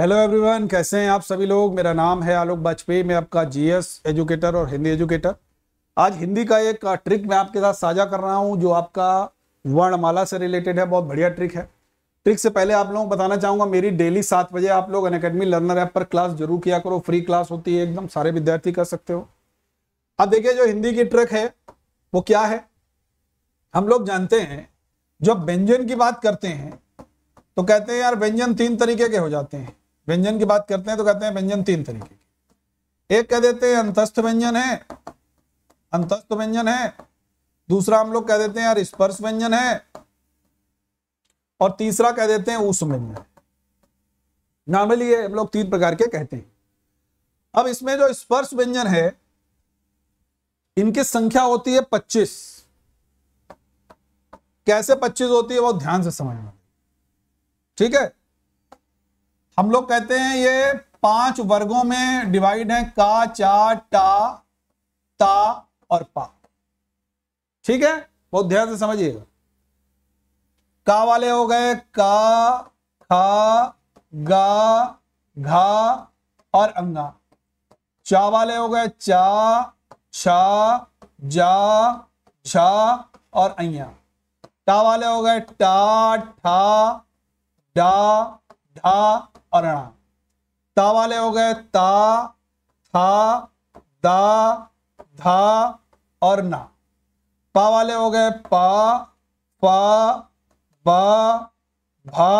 hello everyone कैसे हैं आप सभी लोग मेरा नाम है आलोक बाजपेयी मैं आपका जीएस एजुकेटर और हिंदी एजुकेटर आज हिंदी का एक ट्रिक मैं आपके साथ साझा कर रहा हूं जो आपका वर्णमाला से रिलेटेड है बहुत बढ़िया ट्रिक है ट्रिक से पहले आप लोगों को बताना चाहूंगा मेरी डेली सात बजे आप लोग अन अकेडमी लर्नर ऐप पर क्लास जरूर किया करो फ्री क्लास होती है एकदम सारे विद्यार्थी कर सकते हो अब देखिए जो हिंदी की ट्रिक है वो क्या है हम लोग जानते हैं जब व्यंजन की बात करते हैं तो कहते हैं यार व्यंजन तीन तरीके के हो जाते हैं व्यंजन की बात करते हैं तो कहते हैं व्यंजन तीन तरीके के एक कह देते हैं अंतस्थ व्यंजन है अंतस्थ व्यंजन है दूसरा हम लोग कह देते हैं यार स्पर्श व्यंजन है और तीसरा कह देते हैं उस व्यंजन नॉर्मली ये हम लोग तीन प्रकार के कहते हैं अब इसमें जो स्पर्श व्यंजन है इनकी संख्या होती है पच्चीस कैसे पच्चीस होती है वो ध्यान से समझना ठीक है हम लोग कहते हैं ये पांच वर्गों में डिवाइड है का चा टा ता और पा ठीक है बहुत ध्यान से समझिएगा का वाले हो गए का खा गा घा और अंगा चा वाले हो गए चा छा जा छा और अया टा वाले हो गए टा ठा डा धा और अणा ता वाले हो गए ता था दा धा और ना पा वाले हो गए पा पा बा भा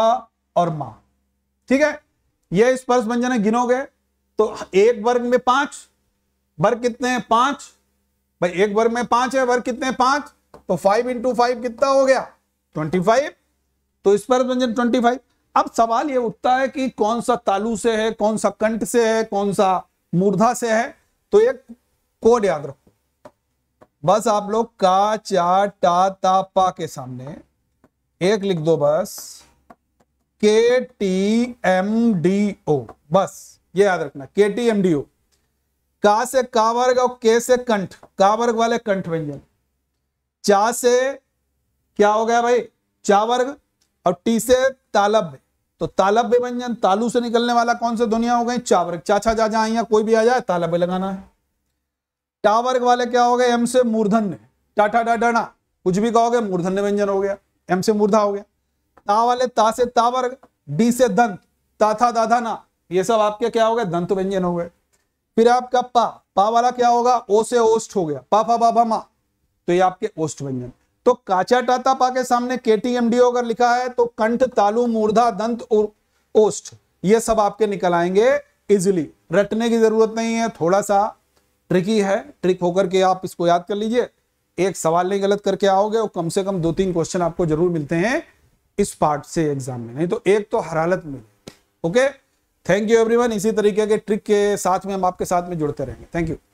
और मा ठीक है ये स्पर्श व्यंजन गिनोगे तो एक वर्ग में पांच वर्ग कितने हैं पांच भाई एक वर्ग में पांच है वर्ग कितने पांच तो फाइव इंटू फाइव कितना हो गया ट्वेंटी फाइव तो स्पर्श व्यंजन ट्वेंटी फाइव अब सवाल ये उठता है कि कौन सा तालु से है कौन सा कंठ से है कौन सा मूर्धा से है तो एक कोड याद रखो बस आप लोग का चा टा ता पा के सामने एक लिख दो बस के टी एम डी ओ बस ये याद रखना के टी एम डी ओ का से का वर्ग और के से कंठ का वर्ग वाले कंठ व्यंजन चा से क्या हो गया भाई चा वर्ग और टी से तालब तो तालब्य व्यंजन तालू से निकलने वाला कौन सा दुनिया हो गई चावरक चाचा जा जाए या कोई भी आ जाए तालब्य लगाना है टावर्ग वाले क्या हो गए एम से मूर्धन्य टाटा डाटा कुछ भी कहोगे मूर्धन्य व्यंजन हो गया एम से मूर्धा हो गया ता वाले ता से तावर्ग डी से दंत ताथा दाधा ना ये सब आपके क्या हो गए दंत व्यंजन हो गए फिर आपका पा पा वाला क्या होगा ओ से ओष्ट हो गया पा पा बा भा तो ये आपके ओष्ट व्यंजन तो काचा टाता पा के सामने के टी एम डी अगर लिखा है तो कंठ तालु मूर्धा दंत और ओष्ठ ये सब आपके निकल आएंगे इजिली रटने की जरूरत नहीं है थोड़ा सा ट्रिकी है ट्रिक होकर के आप इसको याद कर लीजिए एक सवाल नहीं गलत करके आओगे और कम से कम दो तीन क्वेश्चन आपको जरूर मिलते हैं इस पार्ट से एग्जाम में नहीं तो एक तो हर हालत में ओके थैंक यू एवरीवन इसी तरीके के ट्रिक के साथ में हम आपके साथ में जुड़ते रहेंगे थैंक यू